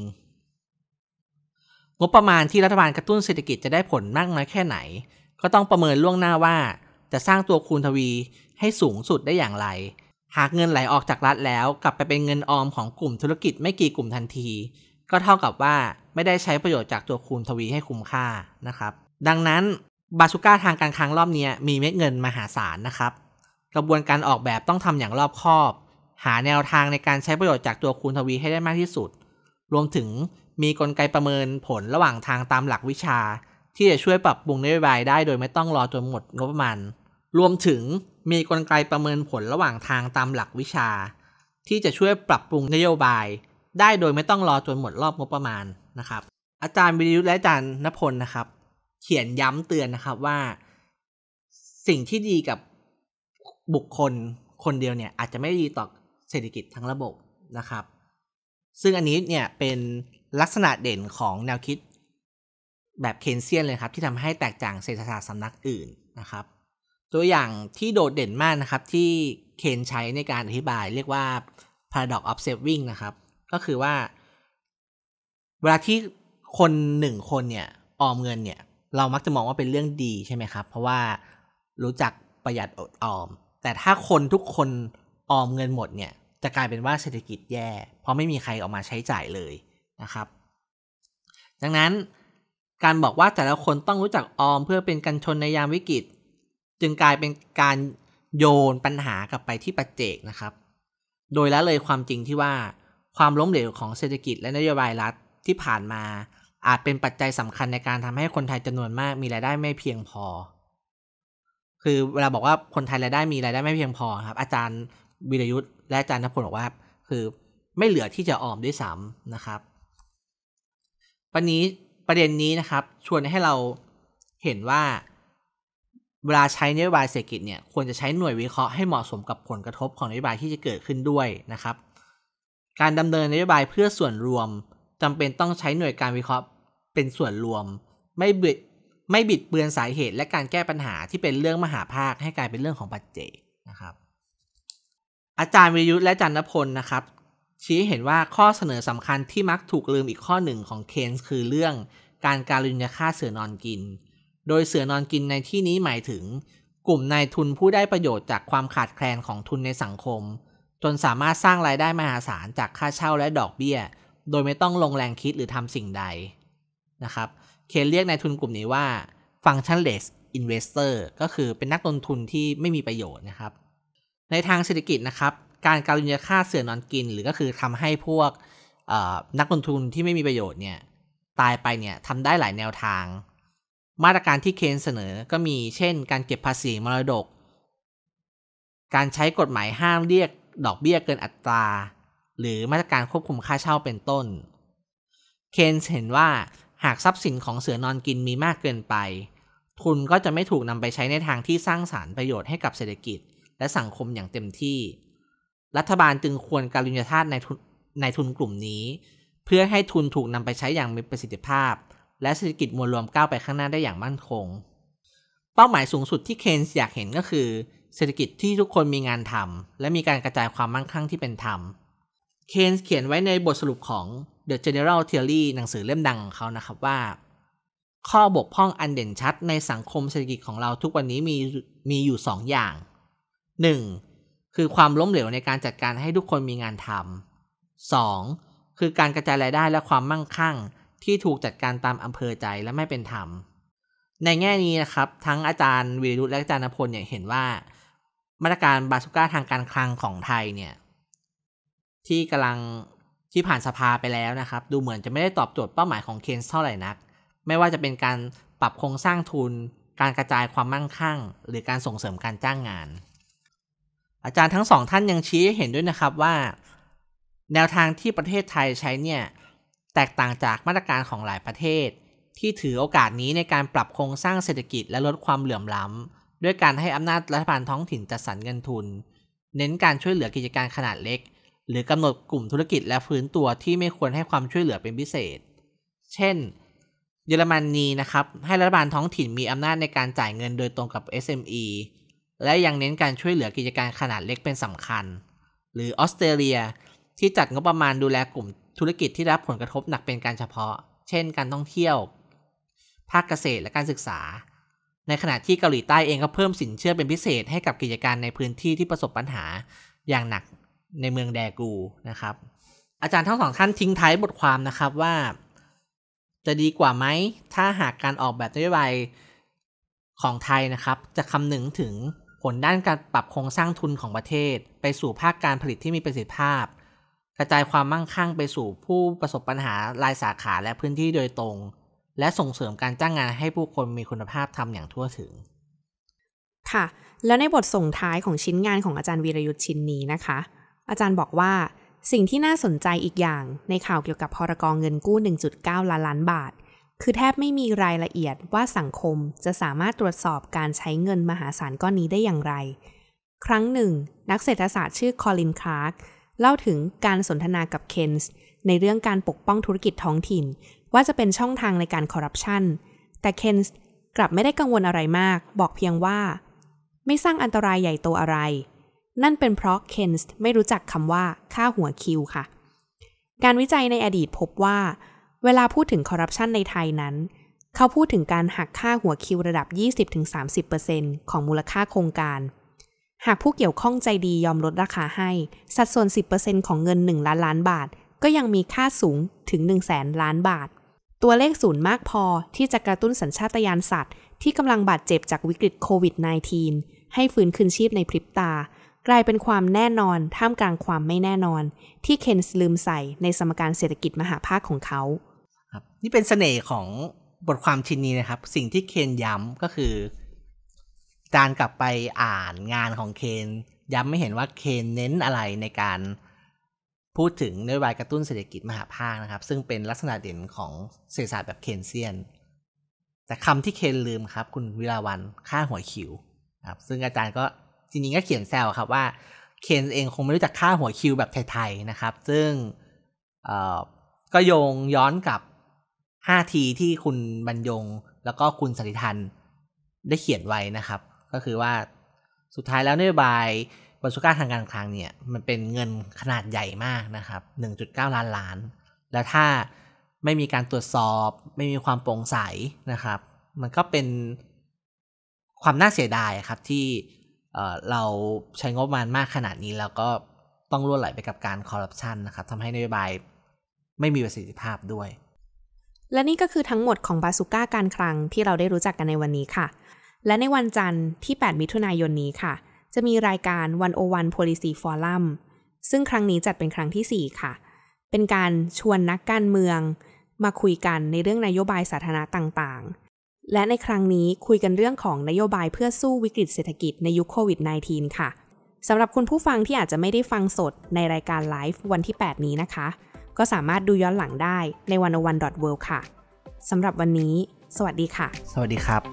ๆ งบประมาณที่รัฐบาลกระตุ้นเศรษฐกิจจะได้ผลมากน้อยแค่ไหน ก็ต้องประเมินล่วงหน้าว่าจะสร้างตัวคูณทวีให้สูงสุดได้อย่างไร หากเงินไหลออกจากรัฐแล้วกลับไปเป็นเงินออมของกลุ่มธุรกิจไม่กี่กลุ่มทันทีก็เท่ากับว่าไม่ได้ใช้ประโยชน์จากตัวคูณทวีให้คุ้มค่านะครับ ดังนั้นบาซูก้าทางการค้างรอบนี้มีเม็ดเงินมหาศาลนะครับ กระบวนการออกแบบต้องทำอย่างรอบคอบ หาแนวทางในการใช้ประโยชน์จากตัวคูณทวีให้ได้มากที่สุด รวมถึงมีกลไกประเมินผลระหว่างทางตามหลักวิชา ที่จะช่วยปรับปรุงนโยบายได้โดยไม่ต้องรอจนหมดงบประมาณรวมถึงมีกลไกประเมินผลระหว่างทางตามหลักวิชา ที่จะช่วยปรับปรุงนโยบายได้โดยไม่ต้องรอจนหมดรอบงบประมาณนะครับ อาจารย์วิริยุทธ์และอาจารย์นพลนะครับ เขียนย้ำเตือนนะครับว่า สิ่งที่ดีกับบุคคลคนเดียวเนี่ย อาจจะไม่ดีต่อเศรษฐกิจทั้งระบบนะครับ ซึ่งอันนี้เนี่ยเป็นลักษณะเด่นของแนวคิด แบบเคนเซียนเลยครับ ที่ทำให้แตกต่างเศรษฐศาสตร์สำนักอื่นนะครับ ตัวอย่างที่โดดเด่นมากนะครับที่เคนใช้ในการอธิบาย เรียกว่า paradox of saving นะครับก็คือว่า เวลาที่คนหนึ่งคนเนี่ยออมเงินเนี่ย เรามักจะมองว่าเป็นเรื่องดีใช่ไหมครับ เพราะว่ารู้จักประหยัดอดออม แต่ถ้าคนทุกคนออมเงินหมดเนี่ย จะกลายเป็นว่าเศรษฐกิจแย่ เพราะไม่มีใครออกมาใช้จ่ายเลยนะครับ ดังนั้นการบอกว่าแต่ละคนต้องรู้จักออมเพื่อเป็นกันชนในยามวิกฤตจึงกลายเป็นการโยนปัญหากลับไปที่ปัจเจกนะครับ โดยละเลยความจริงที่ว่าความล้มเหลวของเศรษฐกิจและนโยบายรัฐที่ผ่านมา อาจเป็นปัจจัยสำคัญในการทำให้คนไทยจำนวนมากมีรายได้ไม่เพียงพอ คือเวลาบอกว่าคนไทยรายได้มีรายได้ไม่เพียงพอครับอาจารย์วิรยุทธ์และอาจารย์นพลบอกว่าคือไม่เหลือที่จะออมด้วยซ้ำนะครับวนนี้ประเด็นนี้นะครับ ชวนให้เราเห็นว่า เวลาใช้นโยบายเศรษฐกิจเนี่ยควรจะใช้หน่วยวิเคราะห์ให้เหมาะสมกับผลกระทบของนโยบายที่จะเกิดขึ้นด้วยนะครับการดำเนินนโยบายเพื่อส่วนรวมจำเป็นต้องใช้หน่วยการวิเคราะห์เป็นส่วนรวม ไม่บิดไม่บิดเบือนสาเหตุ และการแก้ปัญหาที่เป็นเรื่องมหาภาคให้กลายเป็นเรื่องของปัจเจกนะครับ อาจารย์วิยุทธ์และจันทพลนะครับ ชี้เห็นว่าข้อเสนอสำคัญที่มักถูกลืมอีกข้อหนึ่งของเคนส์ คือเรื่องการการุญยฆ่าเสือนอนกิน โดยเสือนอนกินในที่นี้หมายถึง กลุ่มนายทุนผู้ได้ประโยชน์จากความขาดแคลนของทุนในสังคมจนสามารถสร้างรายได้มหาศาลจากค่าเช่าและดอกเบี้ย โดยไม่ต้องลงแรงคิดหรือทำสิ่งใดนะครับ เคนเรียกนายทุนกลุ่มนี้ว่า functionless investor ก็คือเป็นนักลงทุนที่ไม่มีประโยชน์นะครับ ในทางเศรษฐกิจนะครับการการุญยค่าเสือนอนกิน หรือก็คือทำให้พวกนักลงทุนที่ไม่มีประโยชน์เนี่ยตายไปเนี่ยทำได้หลายแนวทาง มาตรการที่เคนเสนอก็มีเช่น การเก็บภาษีมรดก การใช้กฎหมายห้ามเรียกดอกเบี้ยเกินอัตรา หรือมาตรการควบคุมค่าเช่าเป็นต้น เคนเห็นว่าหากทรัพย์สินของเสือนอนกินมีมากเกินไป ทุนก็จะไม่ถูกนำไปใช้ในทางที่สร้างสารรค์ประโยชน์ให้กับเศรษฐกิจและสังคมอย่างเต็มที่ รัฐบาลจึงควรการุญยธาตในในทุนกลุ่มนี้ เพื่อให้ทุนถูกนำไปใช้อย่างมีประสิทธิภาพ และเศรษฐกิจมวลรวมก้าวไปข้างหน้าได้อย่างมั่นคงเป้าหมายสูงสุดที่เคนส์อยากเห็นก็คือ เศรษฐกิจที่ทุกคนมีงานทำและมีการกระจายความมั่งคั่งที่เป็นธรรม เคนส์เขียนไว้ในบทสรุปของ The General Theory หนังสือเล่มดังของเขานะครับว่า ข้อบกพร่องอันเด่นชัดในสังคมเศรษฐกิจของเราทุกวันนี้มีมีอยู่2ออย่าง 1. คือความล้มเหลวในการจัดการให้ทุกคนมีงานทำ 2. คือการกระจายรายได้และความมั่งคั่งที่ถูกจัดการตามอำเภอใจและไม่เป็นธรรมในแง่นี้นะครับทั้งอาจารย์วีรุธและอาจารย์นพลเนี่ยเห็นว่า มาตรการบาสุก้าทางการคลังของไทยเนี่ยที่กำลังที่ผ่านสภาไปแล้วนะครับ ดูเหมือนจะไม่ได้ตอบโจทย์เป้าหมายของเคนส์เท่าไหร่นัก ไม่ว่าจะเป็นการปรับโครงสร้างทุน การกระจายความมั่งคั่งหรือการส่งเสริมการจ้างงาน อาจารย์ทั้งสองท่านยังชี้ให้เห็นด้วยนะครับว่า แนวทางที่ประเทศไทยใช้เนี่ยแตกต่างจากมาตรการของหลายประเทศที่ถือโอกาสนี้ในการปรับโครงสร้างเศรษฐกิจและลดความเหลื่อมล้ำด้วยการให้อำนาจรัฐบาลท้องถิ่นจัดสรรเงินทุน เน้นการช่วยเหลือกิจการขนาดเล็ก หรือกำหนดกลุ่มธุรกิจและฟื้นตัวที่ไม่ควรให้ความช่วยเหลือเป็นพิเศษ เช่น เยอรมนนีนะครับ ให้รัฐบาลท้องถิ่นมีอำนาจในการจ่ายเงินโดยตรงกับ SME และยังเน้นการช่วยเหลือกิจการขนาดเล็กเป็นสำคัญ หรือออสเตรเลีย ที่จัดงบประมาณดูแลกลุ่มธุรกิจที่รับผลกระทบหนักเป็นการเฉพาะ เช่น การท่องเที่ยวภาคเกษตรและการศึกษา ในขณะที่เกาหลีใต้เองก็เพิ่มสินเชื่อเป็นพิเศษให้กับกิจการในพื้นที่ที่ประสบปัญหาอย่างหนักในเมืองแดกูนะครับ อาจารย์ทั้งสองท่านทิ้งท้ายบทความนะครับว่า จะดีกว่าไหม ถ้าหากการออกแบบนโยบายของไทยนะครับ จะคำนึงถึงผลด้านการปรับโครงสร้างทุนของประเทศ ไปสู่ภาคการผลิตที่มีประสิทธิภาพ กระจายความมั่งคั่งไปสู่ผู้ประสบปัญหารายสาขาและพื้นที่โดยตรงและส่งเสริมการจ้างงานให้ผู้คนมีคุณภาพทำอย่างทั่วถึง ค่ะ แล้วในบทส่งท้ายของชิ้นงานของอาจารย์วีรยุทธ์ชิ้นนี้นะคะ อาจารย์บอกว่า สิ่งที่น่าสนใจอีกอย่างในข่าวเกี่ยวกับพรกองเงินกู้ 1.9 ล้านล้านบาท คือแทบไม่มีรายละเอียดว่าสังคมจะสามารถตรวจสอบการใช้เงินมหาศาลก้อนนี้ได้อย่างไร ครั้งหนึ่ง นักเศรษฐศาสตร์ชื่อคอลินคลาร์กเล่าถึงการสนทนากับเคนส์ในเรื่องการปกป้องธุรกิจท้องถิ่นว่าจะเป็นช่องทางในการคอร์รัปชันแต่เคนส์กลับไม่ได้กังวลอะไรมาก บอกเพียงว่า ไม่สร้างอันตรายใหญ่โตอะไร นั่นเป็นเพราะเคนส์ไม่รู้จักคำว่าค่าหัวคิวค่ะ การวิจัยในอดีตพบว่า เวลาพูดถึงคอร์รัปชันในไทยนั้น เขาพูดถึงการหักค่าหัวคิวระดับ 20-30%ของมูลค่าโครงการ หากผู้เกี่ยวข้องใจดียอมลดราคาให้สัดส่วน10%ของเงิน 1 ล้านล้านบาท ก็ยังมีค่าสูงถึง1แสนล้านบาทตัวเลขศูนย์มากพอที่จะกระตุ้นสัญชาตญาณสัตว์ที่กำลังบาดเจ็บจากวิกฤตโควิด -19 ให้ฟื้นคืนชีพในพริบตา กลายเป็นความแน่นอนท่ามกลางความไม่แน่นอน ที่เคนส์ลืมใส่ในสมการเศรษฐกิจมหาภาคของเขาครับนี่เป็นสเสน่ห์ของบทความชิ้นนี้นะครับ สิ่งที่เคนย้ำก็คือ การกลับไปอ่านงานของเคนย้ำไม่เห็นว่าเคนเน้นอะไรในการพูดถึงนโยบายกระตุ้นเศรษฐกิจมหาภาคนะครับซึ่งเป็นลักษณะเด่นของเศรษฐศาสตร์แบบเคนเซียน แต่คำที่เคนลืมครับคุณวิลาวันค่าหัวคิวครับซึ่งอาจารย์ก็จริงๆก็เขียนแซวครับว่า เคนเองคงไม่รู้จักค่าหัวคิวแบบไทย ๆ นะครับ ซึ่งก็โยงย้อนกับ5ทีที่คุณบรรยงแล้วก็คุณสันติทัน ได้เขียนไว้นะครับ ก็คือว่าสุดท้ายแล้วนโยบายบาซูก้าทางการคลังเนี่ยมันเป็นเงินขนาดใหญ่มากนะครับ1.9 ล้านล้าน แล้วถ้าไม่มีการตรวจสอบ ไม่มีความโปร่งใสนะครับ มันก็เป็นความน่าเสียดายครับ ที่เราใช้งบประมาณมากขนาดนี้ แล้วก็ต้องล่วไหลไปกับการคอร์รัปชันนะครับทำให้นโยบายไม่มีประสิทธิภาพด้วย และนี่ก็คือทั้งหมดของบาสุก้าการคลังที่เราได้รู้จักกันในวันนี้ค่ะ และในวันจันทร์ที่ 8 มิถุนายนนี้ค่ะจะมีรายการ 101 Policy Forum ซึ่งครั้งนี้จัดเป็นครั้งที่ 4 ค่ะ เป็นการชวนนักการเมือง มาคุยกันในเรื่องนโยบายสาธารณะต่าง ๆและในครั้งนี้คุยกันเรื่องของนโยบายเพื่อสู้วิกฤตเศรษฐกิจในยุคโควิด -19 ค่ะ สำหรับคุณผู้ฟังที่อาจจะไม่ได้ฟังสดในรายการไลฟ์วันที่ 8 นี้นะคะ ก็สามารถดูย้อนหลังได้ในวันอวันดอทเค่ะสำหรับวันนี้ สวัสดีค่ะ สวัสดีครับ